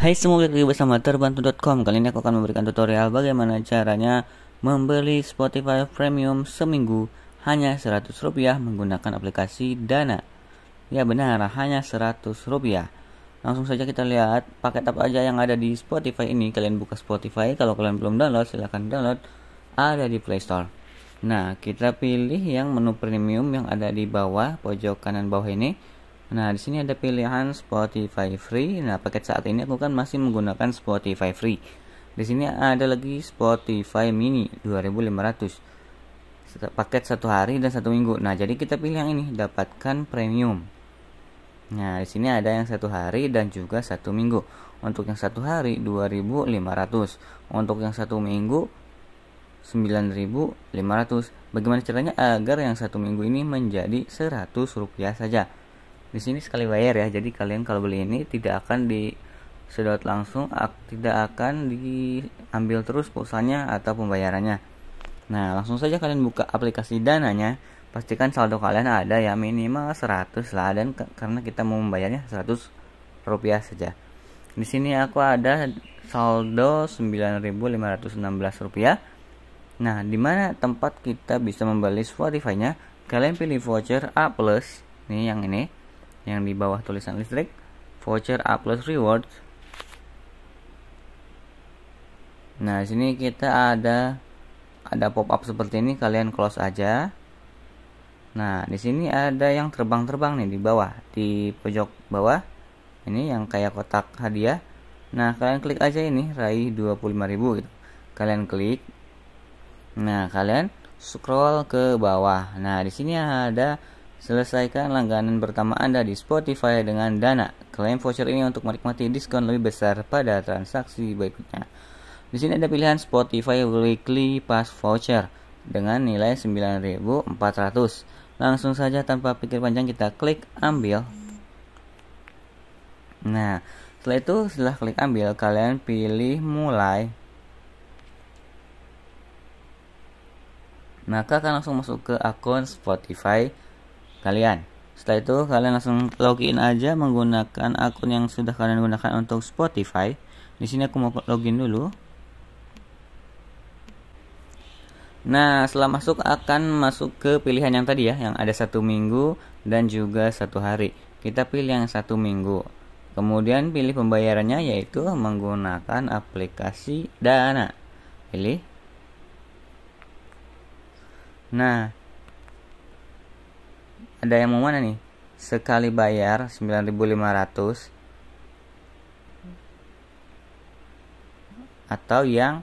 Hai semua, lagi bersama terbantu.com Kali ini aku akan memberikan tutorial bagaimana caranya membeli Spotify Premium seminggu hanya 100 rupiah menggunakan aplikasi Dana Ya benar, hanya 100 rupiah Langsung saja kita lihat paket apa aja yang ada di Spotify ini Kalian buka Spotify, kalau kalian belum download silahkan download Ada di Play Store Nah, kita pilih yang menu premium yang ada di bawah, pojok kanan bawah ini Nah, di sini ada pilihan Spotify Free. Nah, paket saat ini aku kan masih menggunakan Spotify Free. Di sini ada lagi Spotify Mini 2500. Paket satu hari dan satu minggu. Nah, jadi kita pilih yang ini, dapatkan premium. Nah, di sini ada yang satu hari dan juga satu minggu. Untuk yang satu hari 2500. Untuk yang satu minggu 9500. Bagaimana caranya agar yang satu minggu ini menjadi 100 rupiah saja? di sini sekali bayar ya jadi kalian kalau beli ini tidak akan disedot langsung ak, tidak akan diambil terus pulsanya atau pembayarannya nah langsung saja kalian buka aplikasi dananya pastikan saldo kalian ada ya minimal 100 lah dan karena kita mau membayarnya 100 rupiah saja di sini aku ada saldo 9.516 rupiah Nah, di mana tempat kita bisa membeli Spotify-nya? Kalian pilih voucher A+, plus, nih yang ini yang di bawah tulisan listrik voucher A plus rewards nah sini kita ada ada pop up seperti ini kalian close aja nah di sini ada yang terbang-terbang nih di bawah di pojok bawah ini yang kayak kotak hadiah nah kalian klik aja ini raih 25.000 gitu kalian klik nah kalian scroll ke bawah nah di sini ada Selesaikan langganan pertama Anda di Spotify dengan Dana. Klaim voucher ini untuk menikmati diskon lebih besar pada transaksi berikutnya. Di sini ada pilihan Spotify Weekly Pass Voucher dengan nilai 9.400. Langsung saja tanpa pikir panjang kita klik ambil. Nah, setelah itu setelah klik ambil kalian pilih mulai. Maka akan langsung masuk ke akun Spotify kalian. Setelah itu kalian langsung login aja menggunakan akun yang sudah kalian gunakan untuk Spotify. Di sini aku mau login dulu. Nah, setelah masuk akan masuk ke pilihan yang tadi ya, yang ada satu minggu dan juga satu hari. Kita pilih yang satu minggu. Kemudian pilih pembayarannya yaitu menggunakan aplikasi Dana. Pilih. Nah, ada yang mau mana nih sekali bayar 9500 atau yang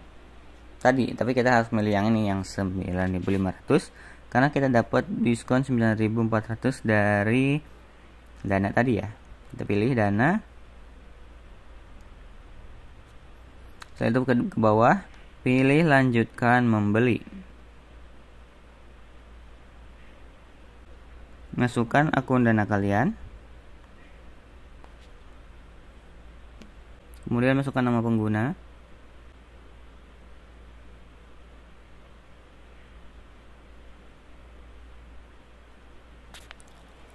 tadi tapi kita harus milih yang ini yang 9500 karena kita dapat diskon 9400 dari dana tadi ya kita pilih dana setelah itu ke bawah pilih lanjutkan membeli masukkan akun dana kalian kemudian masukkan nama pengguna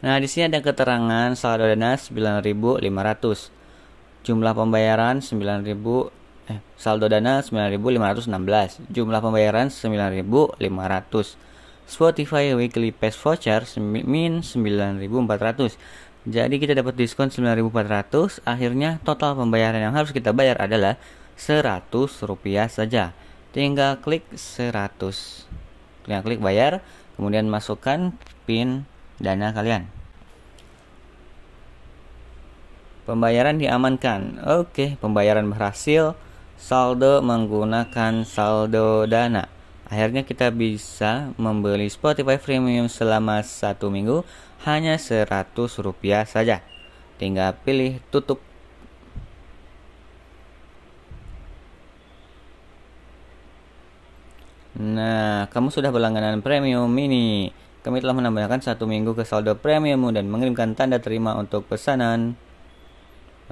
Nah, di sini ada keterangan saldo dana 9.500. Jumlah pembayaran 9.000 eh saldo dana 9.516. Jumlah pembayaran 9.500. Spotify Weekly Pass Voucher min 9400 jadi kita dapat diskon 9400 akhirnya total pembayaran yang harus kita bayar adalah 100 rupiah saja tinggal klik 100 tinggal klik bayar kemudian masukkan pin dana kalian Pembayaran diamankan. Oke, pembayaran berhasil. Saldo menggunakan saldo dana. Akhirnya kita bisa membeli Spotify Premium selama satu minggu hanya 100 rupiah saja. Tinggal pilih tutup. Nah, kamu sudah berlangganan premium ini. Kami telah menambahkan satu minggu ke saldo premiummu dan mengirimkan tanda terima untuk pesanan.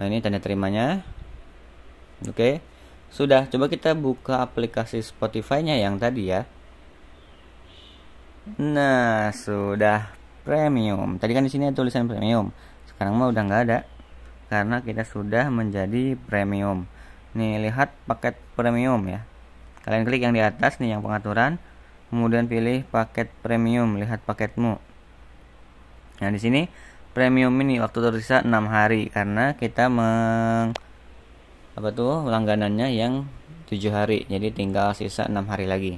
Nah, ini tanda terimanya. Oke. Okay. Sudah, coba kita buka aplikasi Spotify-nya yang tadi ya. Nah, sudah premium. Tadi kan di sini tulisan premium. Sekarang mah udah nggak ada karena kita sudah menjadi premium. Nih, lihat paket premium ya. Kalian klik yang di atas nih yang pengaturan, kemudian pilih paket premium, lihat paketmu. Nah, di sini premium ini waktu tersisa 6 hari karena kita meng apa tuh langganannya yang tujuh hari jadi tinggal sisa enam hari lagi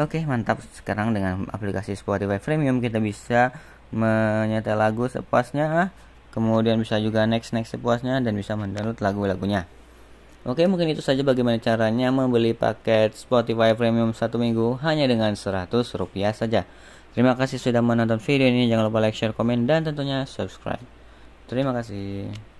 oke mantap sekarang dengan aplikasi Spotify Premium kita bisa menyetel lagu sepuasnya kemudian bisa juga next next sepuasnya dan bisa mendownload lagu-lagunya Oke mungkin itu saja bagaimana caranya membeli paket Spotify Premium satu minggu hanya dengan seratus rupiah saja. Terima kasih sudah menonton video ini. Jangan lupa like, share, komen, dan tentunya subscribe. Terima kasih.